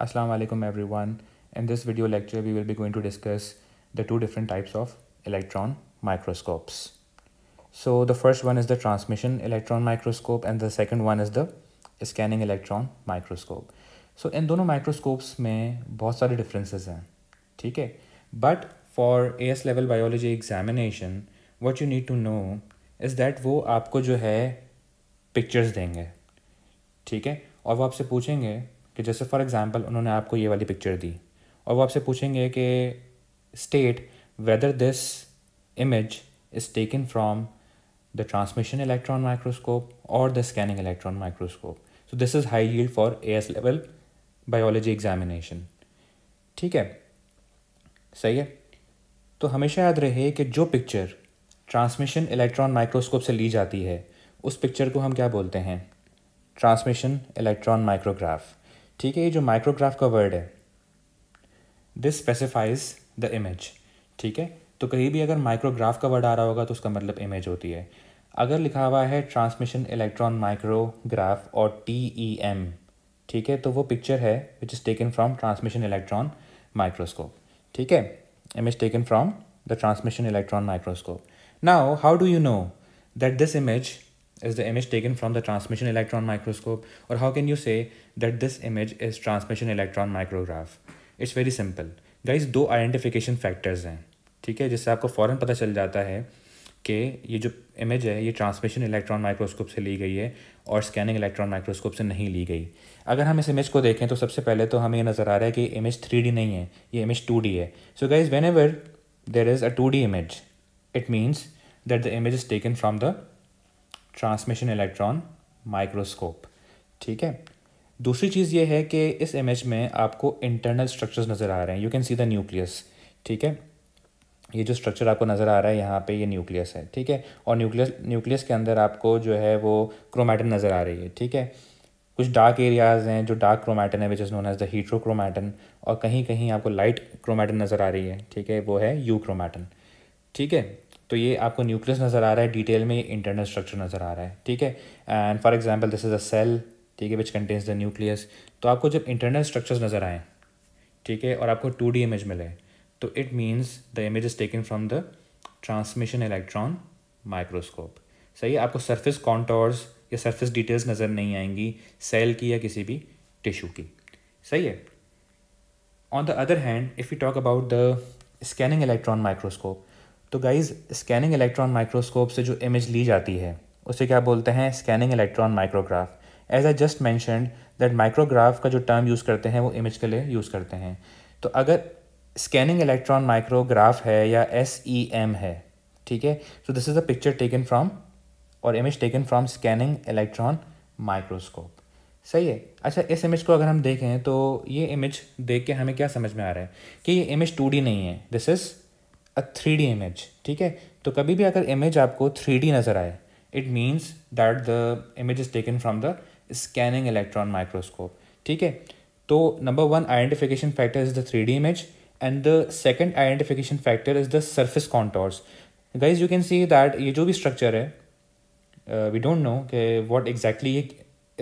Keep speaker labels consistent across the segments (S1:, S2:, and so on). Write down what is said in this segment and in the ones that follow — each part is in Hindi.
S1: Assalamu alaikum everyone. In this video lecture, we will be going to discuss the two different types of electron microscopes. So the first one is the transmission electron microscope and the second one is the scanning electron microscope. So in dono microscopes mein bahut sare differences hain theek hai But for AS level biology examination, what you need to know is that wo aapko jo hai pictures denge theek hai और वो आपसे पूछेंगे कि जैसे फॉर एग्ज़ाम्पल उन्होंने आपको ये वाली पिक्चर दी और वो आपसे पूछेंगे कि state whether this image is taken from the transmission electron microscope और the scanning electron microscope so this is high yield for A S level biology examination ठीक है सही है तो हमेशा याद रहे कि जो पिक्चर ट्रांसमिशन इलेक्ट्रॉन माइक्रोस्कोप से ली जाती है उस पिक्चर को हम क्या बोलते हैं ट्रांसमिशन इलेक्ट्रॉन माइक्रोग्राफ ठीक है ये जो माइक्रोग्राफ का वर्ड है दिस स्पेसिफाइज द इमेज ठीक है तो कहीं भी अगर माइक्रोग्राफ का वर्ड आ रहा होगा तो उसका मतलब इमेज होती है अगर लिखा हुआ है ट्रांसमिशन इलेक्ट्रॉन माइक्रोग्राफ और टी ई एम ठीक है तो वो पिक्चर है which is taken from transmission electron microscope ठीक है image taken from the transmission electron microscope now how do you know that this image is the image taken from the transmission electron microscope or how can you say that this image is transmission electron micrograph it's very simple guys दो आइडेंटिफिकेशन फैक्टर्स हैं ठीक है जिससे आपको फ़ौरन पता चल जाता है कि ये जो इमेज है ये ट्रांसमिशन इलेक्ट्रॉन माइक्रोस्कोप से ली गई है और स्कैनिंग इलेक्ट्रॉन माइक्रोस्कोप से नहीं ली गई अगर हम इस इमेज को देखें तो सबसे पहले तो हमें ये नज़र आ रहा है कि इमेज थ्री नहीं है ये इमेज टू है so guys whenever there is a two image it means that the image is taken from the transmission electron microscope ठीक है दूसरी चीज़ ये है कि इस इमेज में आपको इंटरनल स्ट्रक्चर्स नज़र आ रहे हैं you can see the nucleus ठीक है ये जो स्ट्रक्चर आपको नज़र आ रहा है यहाँ पे ये न्यूक्लियस है ठीक है और न्यूक्लियस न्यूक्लियस के अंदर आपको जो है वो क्रोमैटन नज़र आ रही है ठीक है कुछ डार्क एरियाज़ हैं जो डार्क क्रोमैटन है which is known as the heterochromatin और कहीं कहीं आपको लाइट क्रोमैटन नज़र आ रही है ठीक है वो है यू क्रोमैटन ठीक है तो ये आपको न्यूक्लियस नज़र आ रहा है डिटेल में ये इंटरनल स्ट्रक्चर नज़र आ रहा है ठीक है and for example this is a cell ठीक है विच कंटेन्स द न्यूक्लियस तो आपको जब इंटरनल स्ट्रक्चर्स नज़र आएँ ठीक है और आपको टू डी इमेज मिले तो it means the image is taken from the transmission electron microscope सही है आपको सर्फिस कॉन्टोर्स या सर्फिस डिटेल्स नज़र नहीं आएंगी सेल की या किसी भी टिश्यू की सही है on the other hand if you talk about the scanning electron microscope तो गाइज़ स्कैनिंग इलेक्ट्रॉन माइक्रोस्कोप से जो इमेज ली जाती है उसे क्या बोलते हैं scanning electron micrograph as I just mentioned that micrograph का जो टर्म यूज़ करते हैं वो इमेज के लिए यूज़ करते हैं तो अगर स्कैनिंग इलेक्ट्रॉन माइक्रोग्राफ है या एस ई एम है ठीक है so this is a picture taken from और image taken from scanning electron microscope सही है अच्छा इस इमेज को अगर हम देखें तो ये इमेज देख के हमें क्या समझ में आ रहा है कि ये इमेज टू नहीं है this is a three D image ठीक है तो कभी भी अगर इमेज आपको थ्री डी नज़र आए it means that the image is taken from the scanning electron microscope ठीक है तो number one identification factor is the three D image and the second identification factor is the surface contours guys you can see that ये जो भी स्ट्रक्चर है वी डोंट नो कि वॉट एग्जैक्टली ये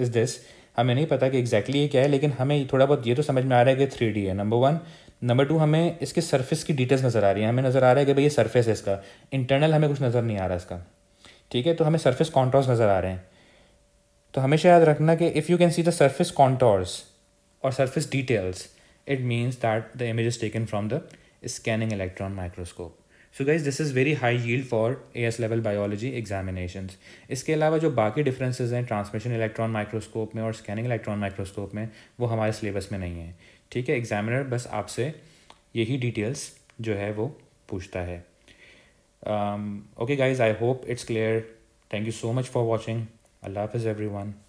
S1: इज़ दिस हमें नहीं पता कि एग्जैक्टली exactly ये क्या है लेकिन हमें थोड़ा बहुत ये तो समझ में आ रहा है कि थ्री डी है नंबर वन नंबर टू हमें इसके सरफेस की डिटेल्स नज़र आ रही है हमें नज़र आ रहा है कि भाई ये सरफेस है इसका इंटरनल हमें कुछ नज़र नहीं आ रहा इसका ठीक है तो हमें सरफेस कॉन्ट्रॉस नज़र आ रहे हैं तो हमेशा याद रखना कि if you can see the surface contours और surface details it means that the image is taken from the scanning electron microscope so guys this is very high yield for A S level biology examination इसके अलावा जो बाकी डिफरेंसेज हैं ट्रांसमिशन इलेक्ट्रॉन माइक्रोस्कोप में और स्कैनिंग इलेक्ट्रॉन माइक्रोस्कोप में वो हमारे सिलेबस में नहीं है ठीक है एग्जामिनर बस आपसे यही डिटेल्स जो है वो पूछता है okay guys I hope it's clear thank you so much for watching अल्लाह हाफिज एवरी वन